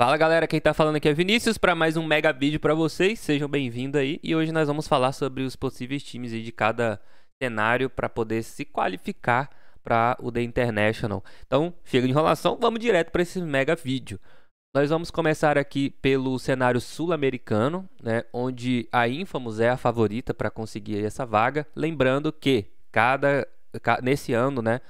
Fala galera, quem tá falando aqui é Vinícius para mais um mega vídeo para vocês. Sejam bem-vindos aí. E hoje nós vamos falar sobre os possíveis times de cada cenário para poder se qualificar para o The International. Então, chega de enrolação, vamos direto para esse mega vídeo. Nós vamos começar aqui pelo cenário sul-americano, né, onde a Infamous é a favorita para conseguir essa vaga, lembrando que cada nesse ano, né,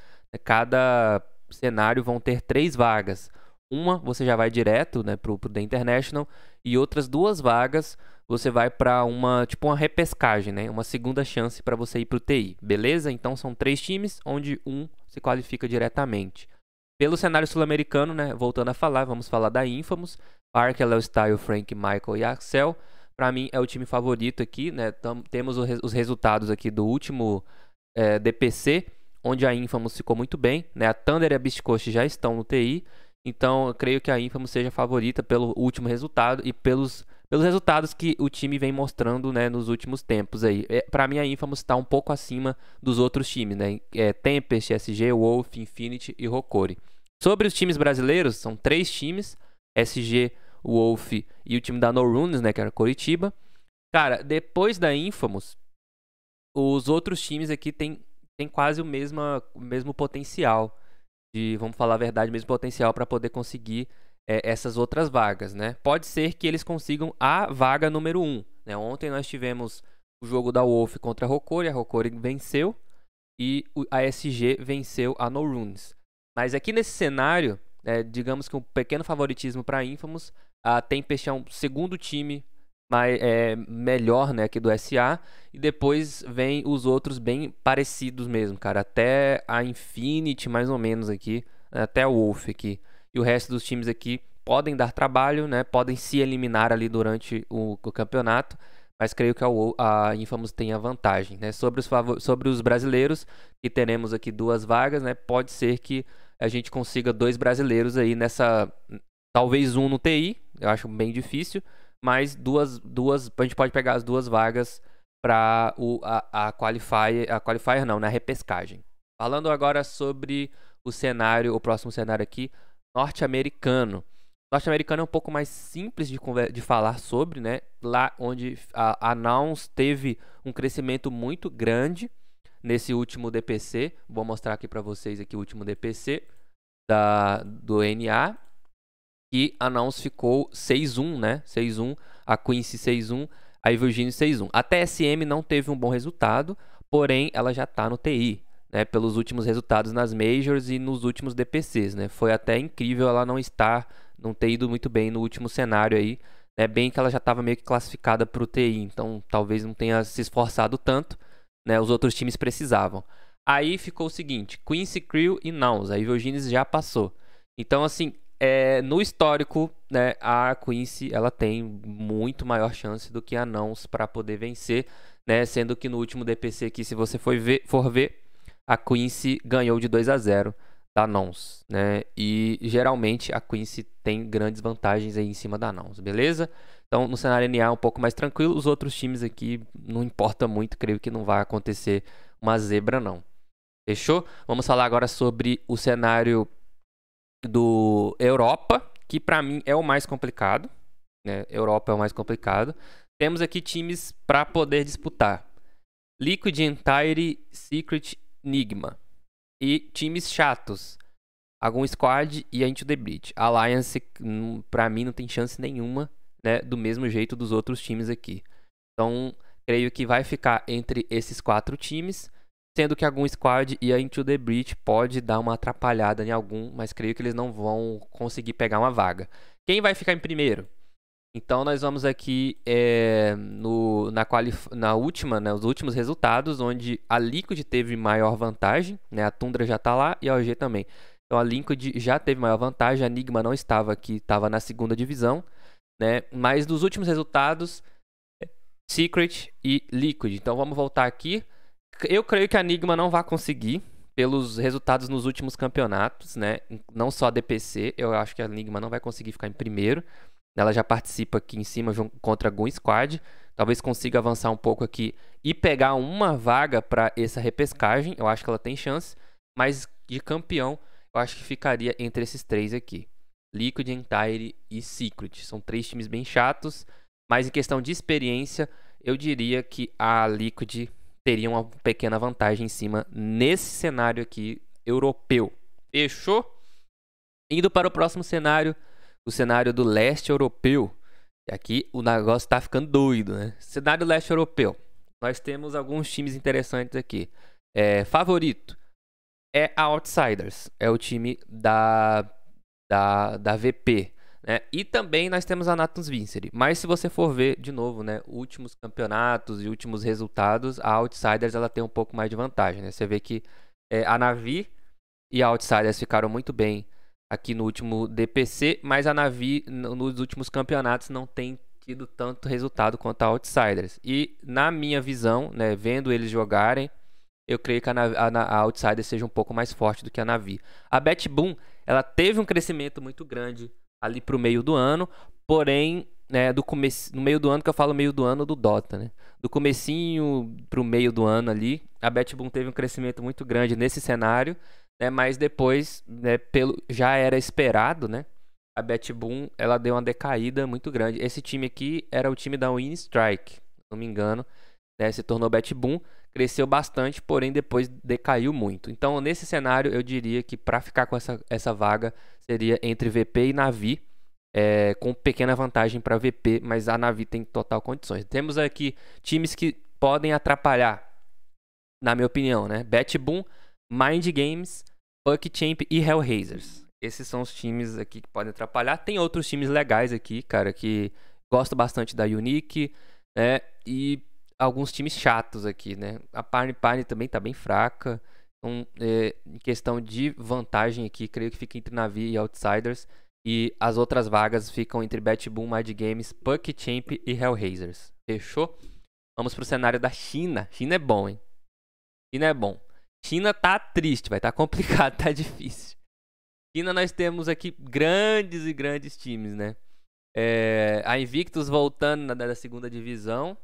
cada cenário vão ter três vagas. Uma você já vai direto né, para o The International e outras duas vagas você vai para uma tipo uma repescagem, né? Uma segunda chance para você ir para o TI, beleza? Então são três times onde um se qualifica diretamente. Pelo cenário sul-americano, né? Voltando a falar, vamos falar da Infamous, Parker, Style, Frank, Michael e Axel. Para mim é o time favorito aqui, né? Tam, temos re os resultados aqui do último é, eh, DPC, onde a Infamous ficou muito bem, né? A Thunder e a Beast Coast já estão no TI. Então, eu creio que a Infamous seja a favorita pelo último resultado e pelos, pelos resultados que o time vem mostrando né, nos últimos tempos. aí. É, para mim, a Infamous está um pouco acima dos outros times, né? É, Tempest, SG, Wolf, Infinity e Rokori. Sobre os times brasileiros, são três times: SG, Wolf e o time da No Runes, né? Que era Coritiba. Cara, depois da Infamous, os outros times aqui têm, têm quase o mesmo, o mesmo potencial de, vamos falar a verdade, mesmo potencial para poder conseguir é, essas outras vagas, né? Pode ser que eles consigam a vaga número 1. Um, né? Ontem nós tivemos o jogo da Wolf contra a Rocori, a Rocori venceu e a SG venceu a No Runes. Mas aqui nesse cenário, é, digamos que um pequeno favoritismo para Infamous, a Tempest é um segundo time mas é, melhor, né, aqui do SA. E depois vem os outros bem parecidos mesmo, cara. Até a Infinity, mais ou menos aqui. Né, até o Wolf aqui. E o resto dos times aqui podem dar trabalho, né? Podem se eliminar ali durante o, o campeonato. Mas creio que a, a Infamous tem a vantagem, né? Sobre os, sobre os brasileiros, que teremos aqui duas vagas, né? Pode ser que a gente consiga dois brasileiros aí nessa... Talvez um no TI, eu acho bem difícil mais duas, duas. A gente pode pegar as duas vagas para a, a qualifier. A qualifier não, na né, repescagem. Falando agora sobre o cenário, o próximo cenário aqui, norte-americano. Norte-americano é um pouco mais simples de, de falar sobre, né? Lá onde a, a Nouns teve um crescimento muito grande nesse último DPC. Vou mostrar aqui para vocês aqui o último DPC da, do NA que a Nouns ficou 6-1, né? 6-1, a Quincy 6-1, a Virginia 6-1. A TSM não teve um bom resultado, porém ela já tá no TI, né? Pelos últimos resultados nas Majors e nos últimos DPCs, né? Foi até incrível ela não estar, não ter ido muito bem no último cenário aí, É Bem que ela já estava meio que classificada para o TI, então talvez não tenha se esforçado tanto, né? Os outros times precisavam. Aí ficou o seguinte, Quincy, Creel e Nouns, Aí Virginis já passou. Então, assim, é, no histórico, né, a Quincy ela tem muito maior chance do que a Nãos para poder vencer, né, sendo que no último DPC aqui, se você for ver, for ver a Quincy ganhou de 2 a 0 da Nons, né? E geralmente a Quincy tem grandes vantagens aí em cima da Nons, beleza? Então, no cenário NA é um pouco mais tranquilo, os outros times aqui não importa muito, creio que não vai acontecer uma zebra não. Fechou? Vamos falar agora sobre o cenário do Europa, que para mim é o mais complicado. Né? Europa é o mais complicado. Temos aqui times para poder disputar: Liquid Entire, Secret, Enigma. E times chatos: Algum Squad e Into the Breach. Alliance, hum, para mim, não tem chance nenhuma, né? do mesmo jeito dos outros times aqui. Então, creio que vai ficar entre esses quatro times sendo que algum squad e a Into the Breach pode dar uma atrapalhada em algum, mas creio que eles não vão conseguir pegar uma vaga. Quem vai ficar em primeiro? Então nós vamos aqui é, no, na, na última, né, os últimos resultados, onde a Liquid teve maior vantagem, né, a Tundra já está lá e a OG também. Então a Liquid já teve maior vantagem, a Enigma não estava aqui, estava na segunda divisão, né, mas nos últimos resultados, Secret e Liquid. Então vamos voltar aqui. Eu creio que a Enigma não vai conseguir pelos resultados nos últimos campeonatos, né? Não só a DPC, eu acho que a Enigma não vai conseguir ficar em primeiro. Ela já participa aqui em cima contra algum squad. Talvez consiga avançar um pouco aqui e pegar uma vaga para essa repescagem. Eu acho que ela tem chance. Mas de campeão, eu acho que ficaria entre esses três aqui: Liquid, Entire e Secret. São três times bem chatos. Mas em questão de experiência, eu diria que a Liquid teria uma pequena vantagem em cima nesse cenário aqui europeu. Fechou? Indo para o próximo cenário, o cenário do leste europeu. E aqui o negócio está ficando doido, né? Cenário leste europeu. Nós temos alguns times interessantes aqui. É, favorito é a Outsiders, é o time da, da, da VP. Né? E também nós temos a Natus Vincere. Mas se você for ver de novo, né, últimos campeonatos e últimos resultados, a Outsiders ela tem um pouco mais de vantagem. Né? Você vê que é, a Navi e a Outsiders ficaram muito bem aqui no último DPC, mas a Navi nos últimos campeonatos não tem tido tanto resultado quanto a Outsiders. E na minha visão, né, vendo eles jogarem, eu creio que a, Navi, a, a Outsiders seja um pouco mais forte do que a Navi. A BetBoom Boom, ela teve um crescimento muito grande ali para o meio do ano, porém, né, do começo, no meio do ano que eu falo meio do ano do Dota, né? Do comecinho para o meio do ano ali, a Betboom teve um crescimento muito grande nesse cenário, né? Mas depois, né, pelo já era esperado, né? A Betboom, ela deu uma decaída muito grande. Esse time aqui era o time da Win Strike, se não me engano, né? Se tornou Betboom. Boom cresceu bastante, porém depois decaiu muito. Então, nesse cenário, eu diria que para ficar com essa, essa vaga seria entre VP e Navi, é, com pequena vantagem para VP, mas a Navi tem total condições. Temos aqui times que podem atrapalhar, na minha opinião, né? Bet Boom, Mind Games, Puck Champ e Hellraisers. Esses são os times aqui que podem atrapalhar. Tem outros times legais aqui, cara, que gosto bastante da Unique, né? E alguns times chatos aqui, né? A Parne Parne também tá bem fraca. Então, é, em questão de vantagem aqui, creio que fica entre Navi e Outsiders. E as outras vagas ficam entre Betboom, Mad Games, Puck Champ e Hellraisers. Fechou? Vamos pro cenário da China. China é bom, hein? China é bom. China tá triste, vai tá complicado, tá difícil. China nós temos aqui grandes e grandes times, né? É, a Invictus voltando da segunda divisão.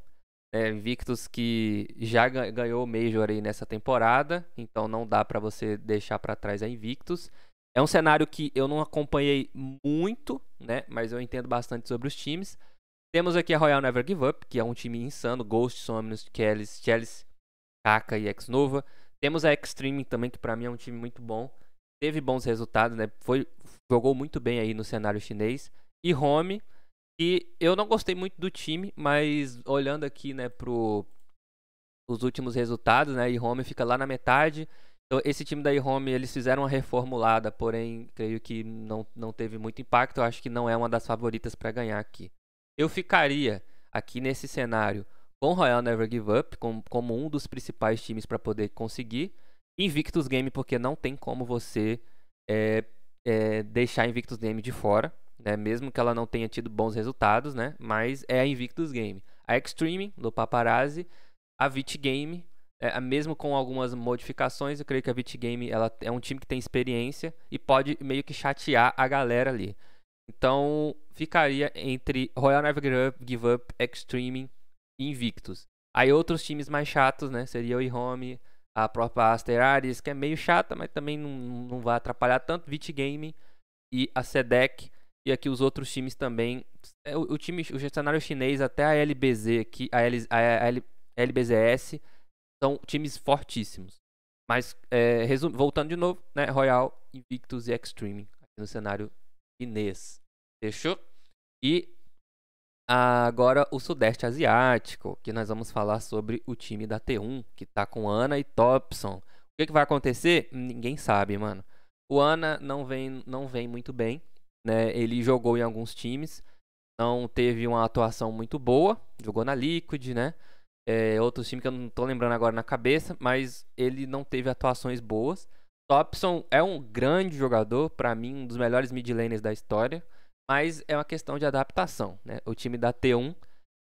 É, Invictus que já ganhou o Major aí nessa temporada, então não dá para você deixar para trás a Invictus. É um cenário que eu não acompanhei muito, né, mas eu entendo bastante sobre os times. Temos aqui a Royal Never Give Up, que é um time insano, Ghost, Somnus, Chalice, Chalice, Kaka e Exnova. Temos a Extreme também, que para mim é um time muito bom. Teve bons resultados, né? Foi, jogou muito bem aí no cenário chinês. E Home, e eu não gostei muito do time, mas olhando aqui, né, pro os últimos resultados, né, e Home fica lá na metade. Então, esse time da Home eles fizeram uma reformulada, porém creio que não, não teve muito impacto. Eu acho que não é uma das favoritas para ganhar aqui. Eu ficaria aqui nesse cenário com Royal Never Give Up com, como um dos principais times para poder conseguir Invictus Game, porque não tem como você é, é, deixar Invictus Game de fora né? Mesmo que ela não tenha tido bons resultados, né? Mas é a Invictus Game. A Extreme, do Paparazzi, a Vit Game, é, mesmo com algumas modificações, eu creio que a Vit Game ela é um time que tem experiência e pode meio que chatear a galera ali. Então, ficaria entre Royal Never Give Up, Extreme e Invictus. Aí outros times mais chatos, né? Seria o Ihome, a própria Asteraris, que é meio chata, mas também não, não vai atrapalhar tanto. Vit Game e a Sedec e aqui os outros times também. É, o, o time, o cenário chinês até a LBZ, que a, L, a, L, a LBZS são times fortíssimos. Mas é, resum, voltando de novo, né, Royal, Invictus e Extreme aqui no cenário chinês. Fechou? E agora o Sudeste Asiático, que nós vamos falar sobre o time da T1, que tá com Ana e Thompson. O que, que vai acontecer? Ninguém sabe, mano. O Ana não vem, não vem muito bem, né? Ele jogou em alguns times, não teve uma atuação muito boa, jogou na Liquid, né? É, outro time que eu não tô lembrando agora na cabeça, mas ele não teve atuações boas. Thompson é um grande jogador, para mim, um dos melhores mid laners da história, mas é uma questão de adaptação, né? O time da T1,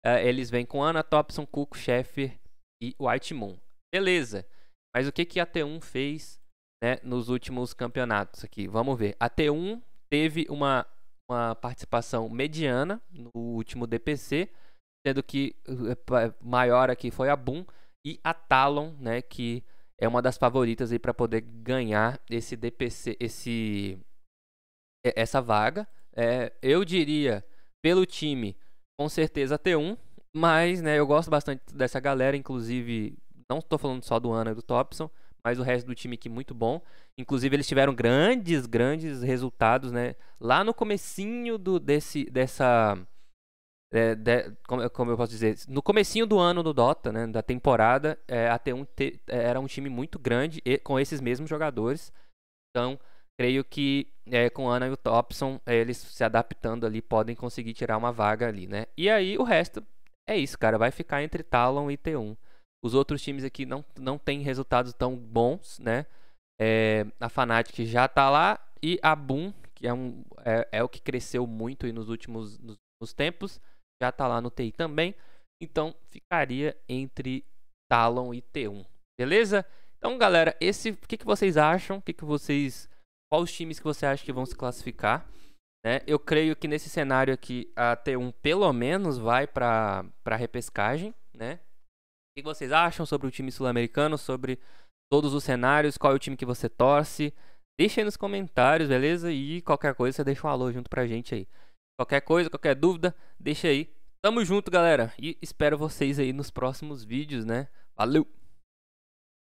é, eles vêm com Ana, Thompson, Cuco, Sheffer e White Moon. Beleza, mas o que, que a T1 fez né, nos últimos campeonatos aqui? Vamos ver. A T1 teve uma, uma participação mediana no último DPC, sendo que eh, maior aqui foi a Boom e a Talon, né, que é uma das favoritas aí para poder ganhar esse DPC, esse essa vaga. É, eu diria pelo time, com certeza T1, mas né, eu gosto bastante dessa galera, inclusive não estou falando só do Ana e do Thompson, mas o resto do time aqui muito bom. Inclusive eles tiveram grandes, grandes resultados, né? Lá no comecinho do desse dessa é, de, como, como, eu posso dizer, no comecinho do ano do Dota, né, da temporada, é, a T1 é, era um time muito grande e, com esses mesmos jogadores. Então, creio que é, com Ana e o Thompson, é, eles se adaptando ali, podem conseguir tirar uma vaga ali, né? E aí o resto é isso, cara, vai ficar entre Talon e T1. Os outros times aqui não, não têm resultados tão bons, né? É, a Fnatic já tá lá e a Boom, que é, um, é, é o que cresceu muito nos últimos nos, nos tempos, já tá lá no TI também. Então ficaria entre Talon e T1, beleza? Então, galera, esse, o que, que vocês acham? O que, que vocês, quais os times que você acha que vão se classificar? Né? Eu creio que nesse cenário aqui a T1 pelo menos vai para para repescagem, né? O que vocês acham sobre o time sul-americano, sobre todos os cenários, qual é o time que você torce? Deixa aí nos comentários, beleza? E qualquer coisa você deixa um alô junto pra gente aí. Qualquer coisa, qualquer dúvida, deixa aí. Tamo junto, galera. E espero vocês aí nos próximos vídeos, né? Valeu!